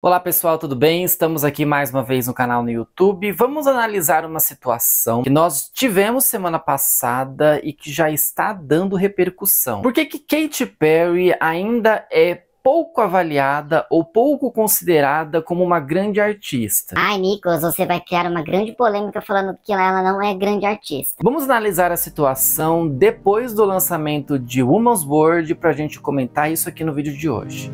Olá pessoal, tudo bem? Estamos aqui mais uma vez no canal no YouTube. Vamos analisar uma situação que nós tivemos semana passada e que já está dando repercussão. Por que, que Katy Perry ainda é pouco avaliada ou pouco considerada como uma grande artista. Ai, Nicolas, você vai criar uma grande polêmica falando que ela não é grande artista. Vamos analisar a situação depois do lançamento de Woman's World para a gente comentar isso aqui no vídeo de hoje.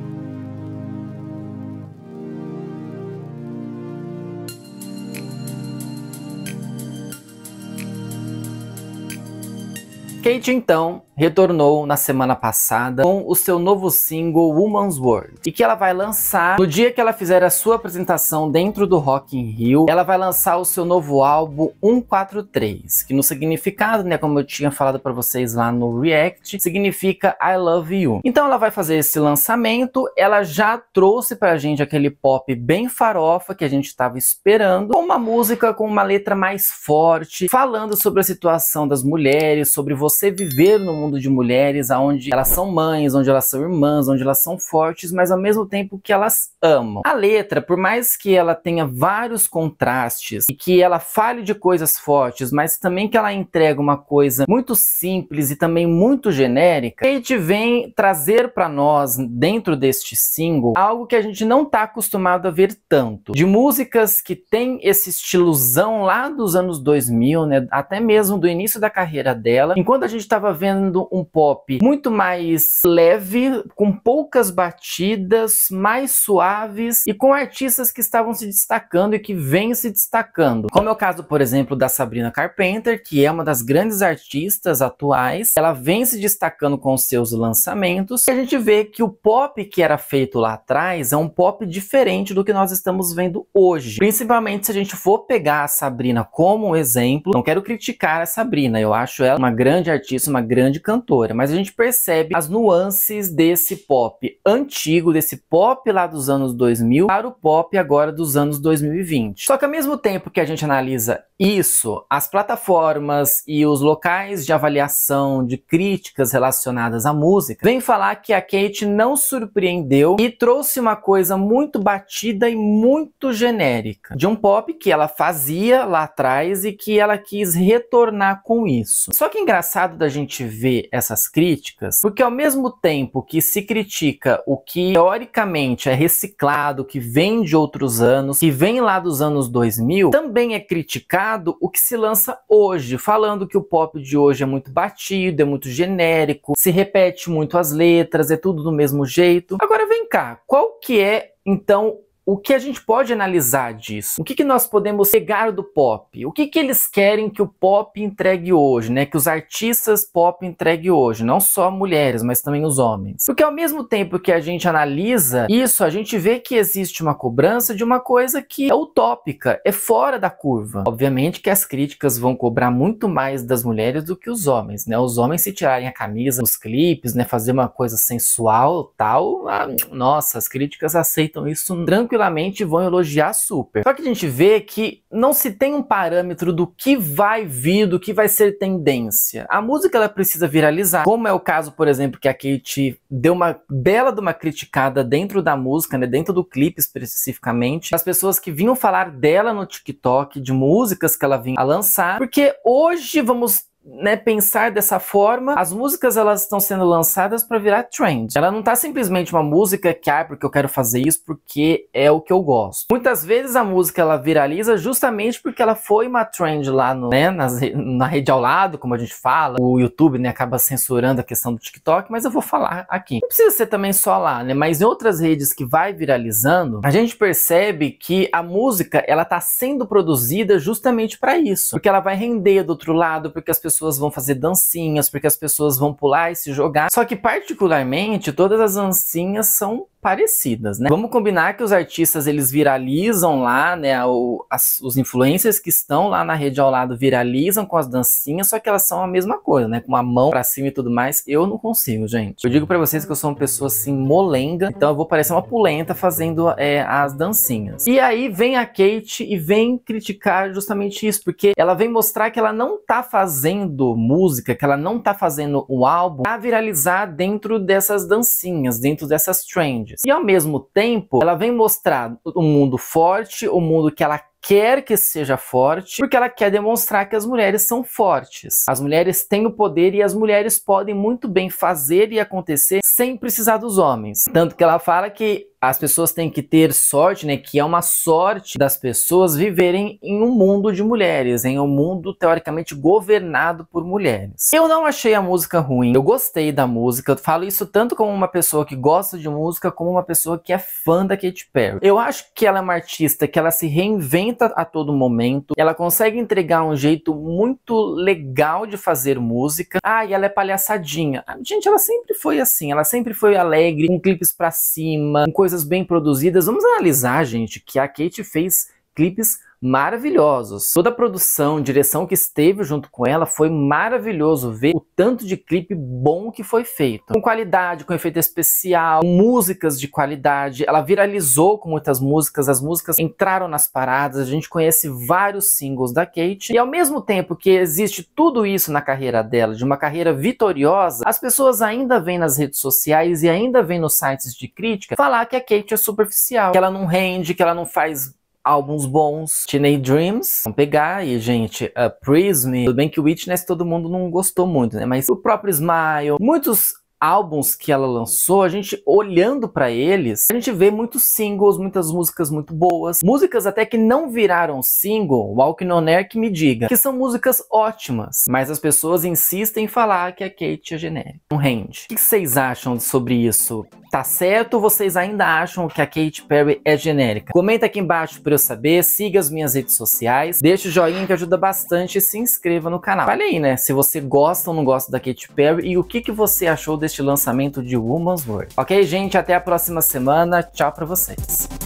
skate então retornou na semana passada com o seu novo single Woman's World e que ela vai lançar no dia que ela fizer a sua apresentação dentro do Rock in Rio ela vai lançar o seu novo álbum 143 que no significado né como eu tinha falado para vocês lá no React significa I Love You então ela vai fazer esse lançamento ela já trouxe pra gente aquele pop bem farofa que a gente estava esperando com uma música com uma letra mais forte falando sobre a situação das mulheres sobre você viver no mundo de mulheres onde elas são mães, onde elas são irmãs, onde elas são fortes, mas ao mesmo tempo que elas amam. A letra, por mais que ela tenha vários contrastes e que ela fale de coisas fortes, mas também que ela entrega uma coisa muito simples e também muito genérica, Kate vem trazer para nós, dentro deste single, algo que a gente não está acostumado a ver tanto. De músicas que tem esse estilozão lá dos anos 2000, né, até mesmo do início da carreira dela, enquanto a gente estava vendo um pop muito mais leve, com poucas batidas, mais suaves e com artistas que estavam se destacando e que vêm se destacando. Como é o caso, por exemplo, da Sabrina Carpenter, que é uma das grandes artistas atuais. Ela vem se destacando com seus lançamentos. E a gente vê que o pop que era feito lá atrás é um pop diferente do que nós estamos vendo hoje. Principalmente se a gente for pegar a Sabrina como exemplo. Não quero criticar a Sabrina, eu acho ela uma grande artista, uma grande cantora, mas a gente percebe as nuances desse pop antigo, desse pop lá dos anos 2000 para o pop agora dos anos 2020. Só que ao mesmo tempo que a gente analisa isso, as plataformas e os locais de avaliação de críticas relacionadas à música vêm falar que a Kate não surpreendeu e trouxe uma coisa muito batida e muito genérica de um pop que ela fazia lá atrás e que ela quis retornar com isso. Só que é engraçado da gente ver essas críticas, porque ao mesmo tempo que se critica o que teoricamente é reciclado, que vem de outros anos, que vem lá dos anos 2000, também é criticado o que se lança hoje, falando que o pop de hoje é muito batido, é muito genérico, se repete muito as letras, é tudo do mesmo jeito. Agora vem cá, qual que é então o que a gente pode analisar disso? O que, que nós podemos pegar do pop? O que, que eles querem que o pop entregue hoje, né? Que os artistas pop entregue hoje, não só mulheres, mas também os homens. Porque ao mesmo tempo que a gente analisa isso, a gente vê que existe uma cobrança de uma coisa que é utópica, é fora da curva. Obviamente que as críticas vão cobrar muito mais das mulheres do que os homens, né? Os homens se tirarem a camisa nos clipes, né? Fazer uma coisa sensual, tal, ah, nossa, as críticas aceitam isso tranquilamente tranquilamente vão elogiar super. Só que a gente vê que não se tem um parâmetro do que vai vir, do que vai ser tendência. A música ela precisa viralizar, como é o caso, por exemplo, que a Kate deu uma bela de uma criticada dentro da música, né, dentro do clipe especificamente, as pessoas que vinham falar dela no TikTok, de músicas que ela vinha a lançar, porque hoje vamos né, pensar dessa forma, as músicas elas estão sendo lançadas para virar trend. Ela não tá simplesmente uma música que ah, porque eu quero fazer isso porque é o que eu gosto. Muitas vezes a música ela viraliza justamente porque ela foi uma trend lá no, né, nas, na rede ao lado, como a gente fala. O YouTube, né, acaba censurando a questão do TikTok, mas eu vou falar aqui. Não precisa ser também só lá, né, mas em outras redes que vai viralizando, a gente percebe que a música ela tá sendo produzida justamente para isso, porque ela vai render do outro lado, porque as pessoas pessoas vão fazer dancinhas, porque as pessoas vão pular e se jogar. Só que particularmente, todas as dancinhas são parecidas, né? Vamos combinar que os artistas eles viralizam lá, né? O, as, os influencers que estão lá na rede ao lado viralizam com as dancinhas, só que elas são a mesma coisa, né? Com a mão pra cima e tudo mais. Eu não consigo, gente. Eu digo para vocês que eu sou uma pessoa assim molenga, então eu vou parecer uma pulenta fazendo é, as dancinhas. E aí vem a Kate e vem criticar justamente isso, porque ela vem mostrar que ela não tá fazendo música, que ela não tá fazendo o álbum pra viralizar dentro dessas dancinhas, dentro dessas trends mídias. E ao mesmo tempo, ela vem mostrar o um mundo forte, o um mundo que ela quer que seja forte, porque ela quer demonstrar que as mulheres são fortes. As mulheres têm o poder e as mulheres podem muito bem fazer e acontecer sem precisar dos homens. Tanto que ela fala que as pessoas têm que ter sorte, né? Que é uma sorte das pessoas viverem em um mundo de mulheres, em um mundo teoricamente governado por mulheres. Eu não achei a música ruim, eu gostei da música. Eu falo isso tanto como uma pessoa que gosta de música, como uma pessoa que é fã da Katy Perry. Eu acho que ela é uma artista que ela se reinventa a todo momento, ela consegue entregar um jeito muito legal de fazer música. Ah, e ela é palhaçadinha. gente, ela sempre foi assim, ela sempre foi alegre, com clipes para cima, com coisas coisas bem produzidas. Vamos analisar, gente, que a Kate fez clipes maravilhosos. Toda a produção, direção que esteve junto com ela, foi maravilhoso ver o tanto de clipe bom que foi feito. Com qualidade, com efeito especial, músicas de qualidade. Ela viralizou com muitas músicas, as músicas entraram nas paradas, a gente conhece vários singles da Kate. E ao mesmo tempo que existe tudo isso na carreira dela, de uma carreira vitoriosa, as pessoas ainda vêm nas redes sociais e ainda vêm nos sites de crítica falar que a Kate é superficial, que ela não rende, que ela não faz álbuns bons. Teenage Dreams, vamos pegar aí, gente. A uh, Prism, tudo bem que o Witness todo mundo não gostou muito, né? Mas o próprio Smile, muitos álbuns que ela lançou, a gente olhando para eles, a gente vê muitos singles, muitas músicas muito boas, músicas até que não viraram single, Walking On Air que me diga, que são músicas ótimas, mas as pessoas insistem em falar que a Kate é genérica. Não rende. O que vocês acham sobre isso? Tá certo ou vocês ainda acham que a Kate Perry é genérica? Comenta aqui embaixo para eu saber, siga as minhas redes sociais, deixa o joinha que ajuda bastante e se inscreva no canal. Fale aí, né, se você gosta ou não gosta da Kate Perry e o que, que você achou desse lançamento de Woman's World. Ok, gente? Até a próxima semana. Tchau para vocês.